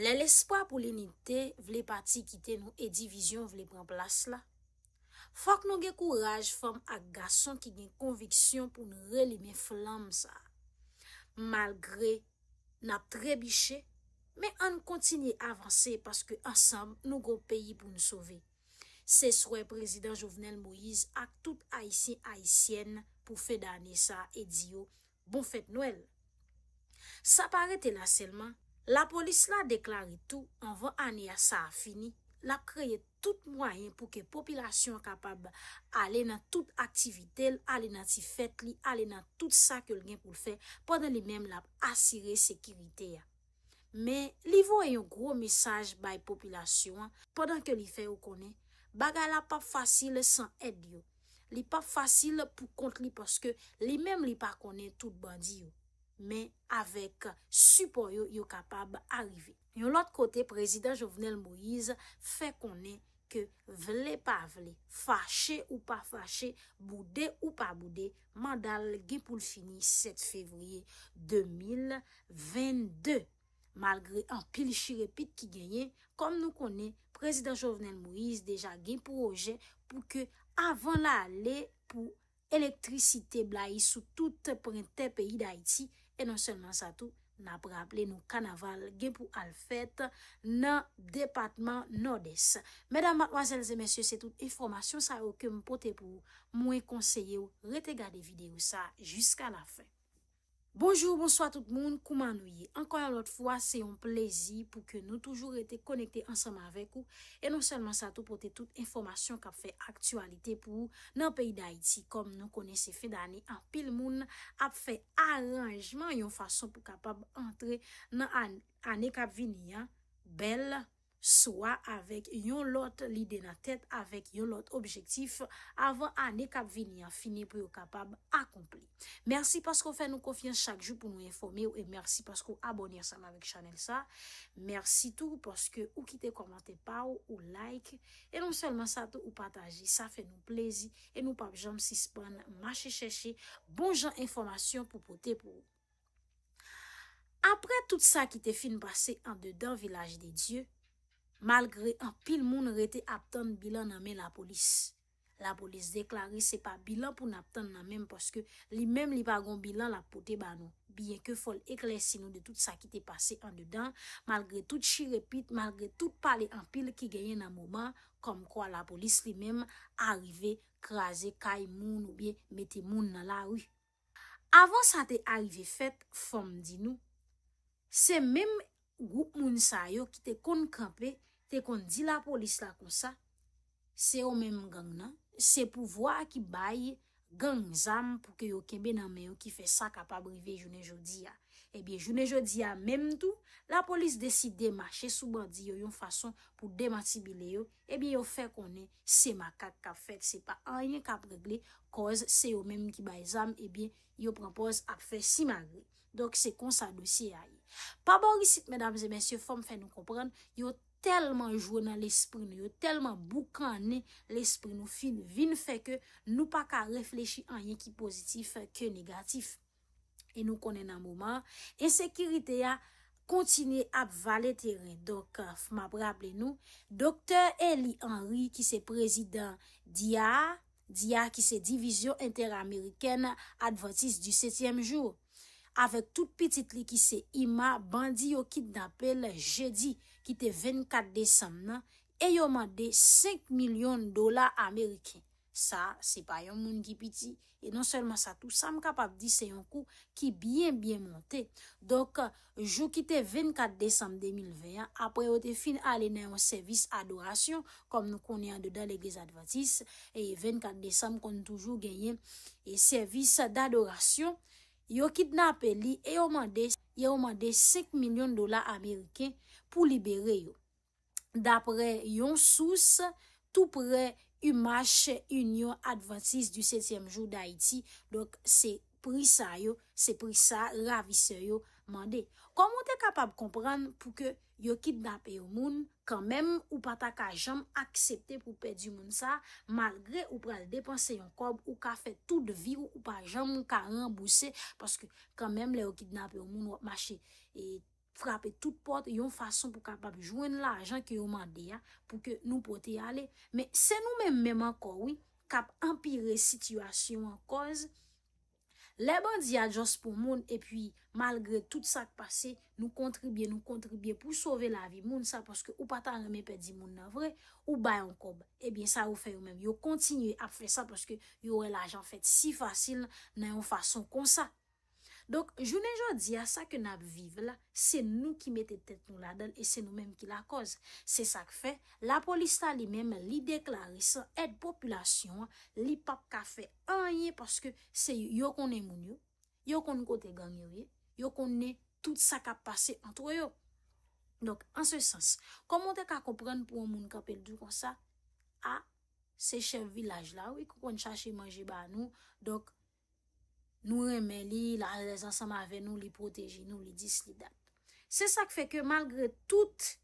Lè l'espoi pou l'inite vle pati kite nou e divizyon vle pren plas la. Fok nou gen kouraj fòm ak gason ki gen konviksyon pou nou relime flam sa. Malgre, nap tre bichè, mè an kontinye avanse paske ansam nou gon peyi pou nou sove. Se souè e prezident Jovenel Moïse ak tout aisyen aisyen pou feda anesa e diyo, bon fèt nou el. Sa parete la selman, La polis la deklari tou, anvan ane ya sa a fini, la kreye tout mwayen pou ke popilasyon kapab ale nan tout aktivite, ale nan ti fet li, ale nan tout sa ke l gen pou fe, poden li men la asire sekirite ya. Men, li voye yon gro mesaj baye popilasyon, poden ke li fe ou konen, bagay la pa fasil san ed yo. Li pa fasil pou kont li poske li men li pa konen tout bandi yo. men avek supo yo yo kapab arive. Yon lot kote, prezident Jovenel Moïse fe konen ke vle pa vle, fache ou pa fache, boudé ou pa boudé, mandal gen pou l'fini 7 fevriye 2022. Malgre an pil chirepit ki genye, kon nou konen, prezident Jovenel Moïse deja gen pou roje pou ke avan la ale pou elektrisite blai sou tout prente peyi da iti, E non sèlman sa tou nan praple nou kanaval gen pou al fèt nan depatman Nordès. Mèdam, mwazèlzè, mèsyè, sè tout informasyon sa ou ke mpote pou mwen konseye ou rete gade videyo sa jiska la fèt. Bonjou, bonsoit tout moun, kouman nou ye? Ankon an lot fwa, se yon plezi pou ke nou toujou rete konekte ansanman vek ou E non selman sa tou pote tout informasyon kap fe aktualite pou ou Nan peyi da iti, kom nou kone se fe dani an pil moun Ap fe aranjman yon fason pou kapab antre nan ane kap vini ya Bel! Bel! Soa avèk yon lot lidè nan tèt avèk yon lot objektif avèk anè kap vini an finè pou yo kapab akompli. Mersi paskou fè nou konfian chak jou pou nou informe ou e mersi paskou abonye asan avèk chanel sa. Mersi tou paskou ou ki te komante pa ou ou like. E non selman sa tou ou pataji. Sa fè nou plezi. E nou pap jom si span mâche chèche. Bon jan informasyon pou pote pou ou. Apre tout sa ki te fin basse an de dan vilaj de Diyo. Malgre an pil moun rete aptan bilan nan men la polis. La polis deklari se pa bilan pou naptan nan men poske li men li bagon bilan la pote ba nou. Biye ke fol eklesi nou de tout sa ki te pase an dedan. Malgre tout chirepit, malgre tout pale an pil ki genyen nan mouman kom kwa la polis li men arive kraze kay moun ou biye mette moun nan la ou. Avan sa te arive fet, fom di nou, se men moun sa yo ki te kon krepe, Te kon di la polis la kon sa, se yo menm gang nan, se pou vwa ki bay gang zam pou ke yo kebe nan men yo ki fe sa kapabrive jounen joudiya. Ebyen, jounen joudiya menm tou, la polis desi demache soubandi yo yon fason pou demachibile yo, ebyen yo fe konen se makak kap fek, se pa anyen kap regle koz se yo menm ki bay zam, ebyen, yo prempoz ap fe simagri. Dok se kon sa dosye a yon. Pa borisit, menamze, mensyo, fom fe nou kompran, yo Telman jou nan l'espri nou yo, telman boukane l'espri nou fin vin feke nou pa ka reflechi an yen ki pozitif ke negatif. E nou konen nan mouman, ensekirite ya kontine ap valeteren. Dok euh, f map rapple nou, Dokter Eli Henry ki se prezident DIA, DIA ki se divizyon inter-amerikene advertis du 7e joun. Avek tout pitit li ki se ima, bandi yo kit napel jedi ki te 24 Desem nan, e yo mande 5 milyon dola Ameriken. Sa, se pa yon moun ki piti, e non selman sa tou, sa m kapap di se yon kou ki bien bien monte. Dok, jou ki te 24 Desem 2021, apre yo te fin alene yon servis adorasyon, kom nou konye yon dedan le gezadvatis, e 24 Desem kon toujou genye yon e servis adorasyon, Yo kidnap li, e yo mande 5 milyon dola Ameriken pou libere yo. Dapre yon sous, tout pre, yon marche, yon yon adventiste du 7e jou d'Haiti. Dok, se pri sa yo, se pri sa, ravi se yo mande. Koman te kapab kompran pou ke? yo kidnap e yo moun, kanmem ou pata ka jom aksepte pou pe di moun sa, malgre ou pral depanse yon kob, ou ka fe tout de vi, ou pa jom moun ka rambouse, paske kanmem le yo kidnap e yo moun, wap mache e frape tout pot, yon fason pou kapap joen la ajan ki yo mande ya, pou ke nou pote yale. Men, se nou men menman koui, kap ampire situasyon an koz, Lebon di adjos pou moun e pi malgre tout sa k pase nou kontribye nou kontribye pou sove la vi moun sa poske ou pata reme pedi moun nan vre ou bayan kob e eh bin sa ou fe ou men yo kontinye ap fe sa poske yo relajan fet si fasil nan yon fason kon sa. Donk, jounen joun di a sa ke nab vive la, se nou ki mette tet nou la dan, e se nou menm ki la koz. Se sa ke fe, la polis ta li menm li deklari sa et populasyon, li pap ka fe anye, paske se yo konen moun yo, yo konen kote gangye yo, yo konen tout sa ka pase antro yo. Donk, an se sens. Koman te ka kompren pou an moun ka pel du kon sa? A, se chev vilaj la, wik e kon chache manje ba anou, donk, Nou remeli, la zansama ave, nou li proteji, nou li disli dat. Se sa ke fe ke malgre tout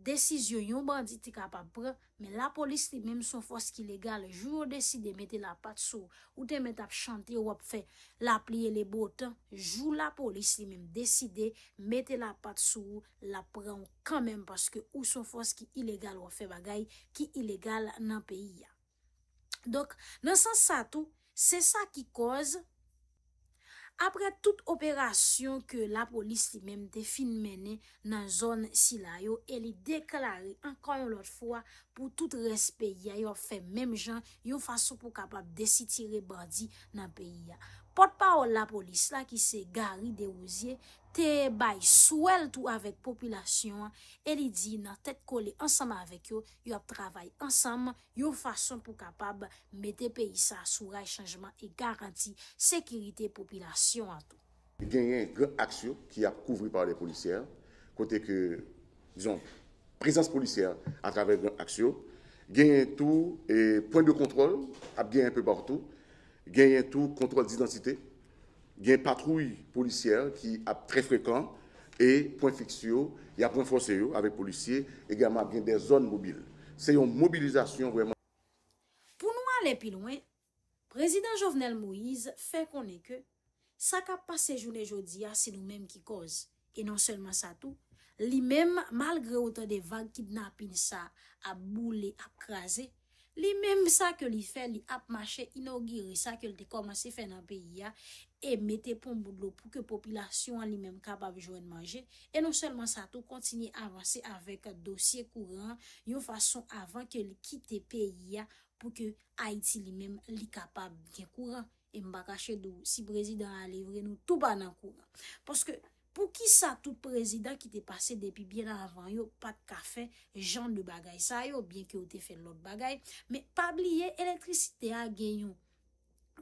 desisyon yon banditik ap ap pre, men la polis li menm son fos ki ilegal, jou ou deside mette la pat sou, ou te mette ap chante ou ap fe la pliye le botan, jou la polis li menm deside mette la pat sou, la pre ou kan menm paske ou son fos ki ilegal wap fe bagay, ki ilegal nan peyi ya. Donk, nan san sa tou, se sa ki koz, Apre tout operasyon ke la polis li menm te fin menen nan zon si la yo, el li deklari ankon yon lot fwa pou tout respe ya yo fe menm jan, yo fason pou kapap desi tire bandi nan peyi ya. Pot pa ou la polis la ki se gari de ouziye, Te bay souel tou avek populasyon, el yi di nan tet kole ansama avek yo, yo ap travay ansama, yo fason pou kapab mette pe yisa sou ray chanjman e garanti sekirite populasyon an tou. Genyen gen aksyo ki ap kouvri par le polisyar, kote ke, dijon, prezans polisyar a travay gen aksyo, genyen tou e, point de kontrol, ap genyen pou bortou, genyen tou kontrol di identite. gen patrouille policier ki ap tre frekant, e poin fiksyo, ya poin fonseyo, avek policier, e gaman gen de zon mobil. Se yon mobilizasyon vweman. Pou nou ale pilouen, Prezident Jovenel Moïse fe konen ke, sa ka pase jounen jodi ase nou menm ki koz, e nan selman sa tou, li menm malgre ote de vang kidnapin sa, ap moule ap krasi, Li mèm sa ke li fè, li ap mache, inogire sa ke li te komanse fè nan peyi ya, e mette pon boudlo pou ke popilasyon li mèm kapab jwen manje, e non selman sa tou kontinye avanse avèk dosye kouran, yo fason avan ke li kite peyi ya pou ke Haiti li mèm li kapab gen kouran. E mba kache dou si brezid an alivre nou tou ban nan kouran. Poske... pou ki sa tout prezident ki te pase depi biran avan yo, pat ka fe jan de bagay sa yo, bien ke ou te fe lout bagay, me pabliye elektrisite a genyon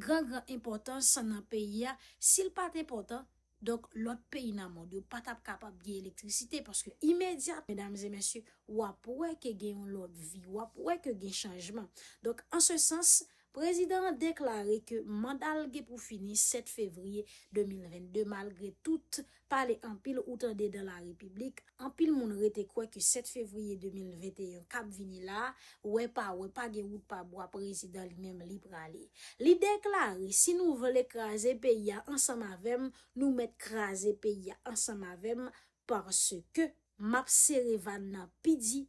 gran gran importan, sanan pe ya, sil pat importan donk lout pe inamon, de pat ap kapap gen elektrisite, paske imediat mesdames e mesyou, wap wè ke genyon lout vi, wap wè ke gen chanjman donk an se sens, prezident deklare ke mandal ge pou fini 7 fevriye 2022, malgre tout pale anpil outande de la republik, anpil moun rete kwe ki 7 fevriye 2021, kap vini la, we pa, we pa ge wout pa bo ap rezi dal mèm li prale. Li deklari, si nou vele kraze pe ya ansam avem, nou met kraze pe ya ansam avem, parce ke map sere van na pidi,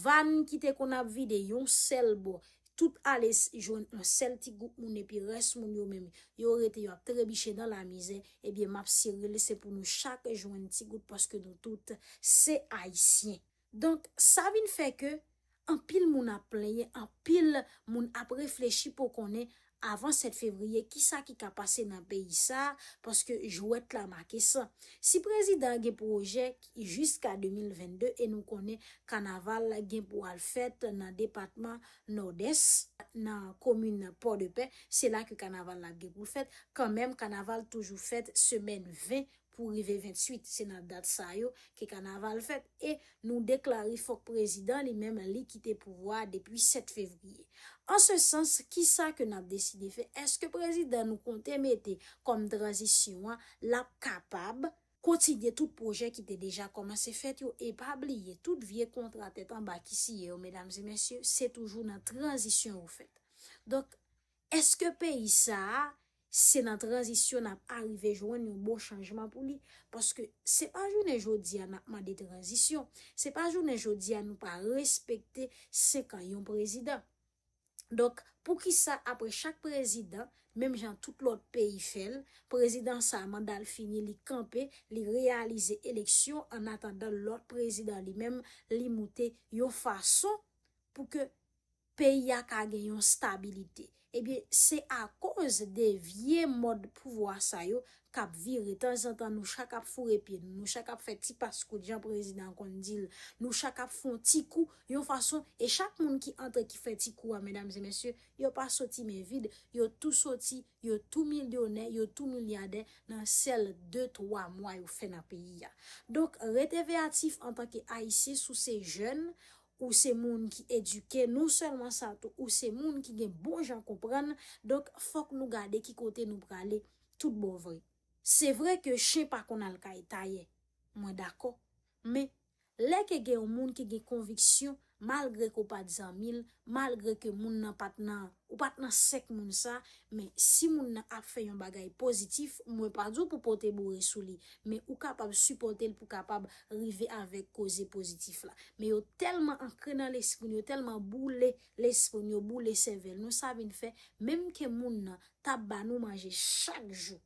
van kite kon ap vide yon selbo, tout alè jwen an sel ti gout moun epi res moun yo mèm, yo rete yo ap tre bichè dan la mizè, ebyè map sir lè, se pou nou chak jwen ti gout, paske nou tout se aïsien. Donk, sa vin fè ke, an pil moun ap plèye, an pil moun ap reflechi pou konè, avan 7 fevriye, ki sa ki ka pase nan peyi sa, paske jwet la make sa. Si prezident gen projek, jiska 2022, e nou konen kanaval gen pou al fèt nan departement Nord-Est, nan komune Port-de-Pay, se la ke kanaval la gen pou fèt, kanem kanaval toujou fèt semen 20 projek. pou rive 28, se nan dat sa yo, ke kan aval fet, e nou deklari fok prezident, li menm li kite pouvoi depi 7 fevriye. An se sens, ki sa ke nan deside fe, eske prezident nou kontemete, konm transisyon, la kapab, kotide tout projek ki te deja koman se fet, yo epabliye, tout vie kontratet an bakisi yo, medamze mensyo, se toujou nan transisyon ou fet. Donk, eske pey sa a, Se nan transisyon ap arive jwen yon bo chanjman pou li. Paske se pa jounen jodi an ap ma de transisyon. Se pa jounen jodi an nou pa respekte se kan yon prezident. Dok pou ki sa apre chak prezident, mem jan tout lout peyi fel, prezident sa mandal fini li kampe, li realize eleksyon an atanda lout prezident li mem li moute yon fason pou ke peyi ya ka gen yon stabilite. Ebyen, se a koz de vie mod pou vwa sa yo, kap vire tan zan tan nou chakap foun repi, nou chakap fwen ti paskou dijan prezident kon dil, nou chakap foun ti kou, yo fason, e chak moun ki antre ki fwen ti kou a, yon pa soti men vide, yon tou soti, yon tou milyonè, yon tou milyadè nan sel 2-3 mwa yo fè na peyi ya. Donk, reteve atif an tanke AIC sou se jen, Ou se moun ki eduke, nou selman sa tou. Ou se moun ki gen bon jan kompren, dok fok nou gade ki kote nou prale, tout bovri. Se vre ke che pa kon al ka etaye, mwen dako, me. Le ke ge yon moun, ke ge konviksyon, malgre ko pa djan mil, malgre ke moun nan pat nan, ou pat nan sek moun sa, men si moun nan ap fe yon bagay pozitif, mwen pa djo pou pote bou resou li, men ou kapab supportel pou kapab rive avèk koze pozitif la. Men yo telman an krenan lè sikoun, yo telman bou lè sikoun, yo bou lè sevel. Nou sa vin fe, menm ke moun nan taban ou manje chak jou,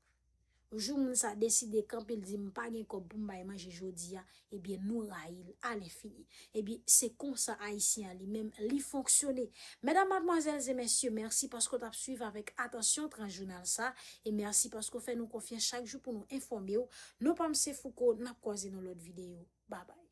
Jou moun sa deside, kampil di mpa gen ko bumba e manje jodi ya, e eh biye nou ra il, ale fini. E eh biye se kon sa a isi ya li, menm li fonksyoni. Mèdam madmoazèl zè mèsyo, mèrsi paskou tap suiv avèk, atasyon tranjounal sa, e mèrsi paskou fè nou konfiyen chak jou pou nou informi yo, nou pam se foukou, nap kwa zin nou lot videyo. Babay.